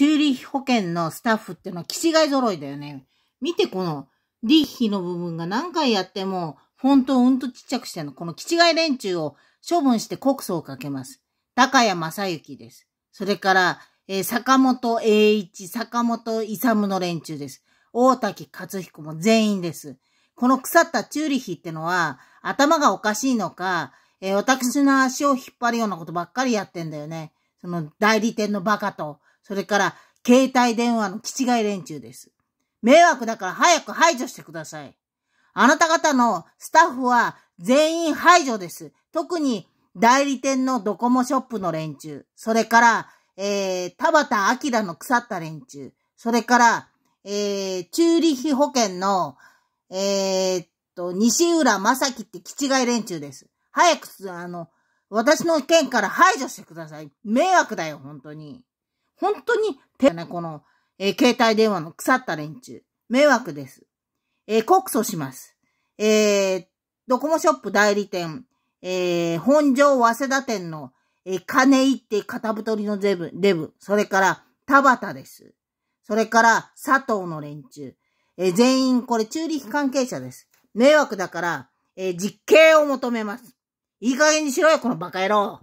チューリッヒ保険のスタッフってのは、気違い揃いだよね。見て、この、リッヒの部分が何回やっても、フォントをうんとちっちゃくしての、この気違い連中を処分して告訴をかけます。高谷正幸です。それから、えー、坂本栄一、坂本勇の連中です。大滝勝彦も全員です。この腐ったチューリヒってのは、頭がおかしいのか、えー、私の足を引っ張るようなことばっかりやってんだよね。その代理店のバカと。それから、携帯電話の気違い連中です。迷惑だから早く排除してください。あなた方のスタッフは全員排除です。特に代理店のドコモショップの連中、それから、えー、田畑明の腐った連中、それから、えー、チューリヒ保険の、えー、っと、西浦正樹って気違い連中です。早く、あの、私の件から排除してください。迷惑だよ、本当に。本当に、手ね、この、えー、携帯電話の腐った連中。迷惑です。えー、告訴します。えー、ドコモショップ代理店、えー、本庄早稲田店の、えー、金井って片太りのデブ、デブ、それから田畑です。それから佐藤の連中、えー、全員これ中立関係者です。迷惑だから、えー、実刑を求めます。いい加減にしろよ、このバカ野郎。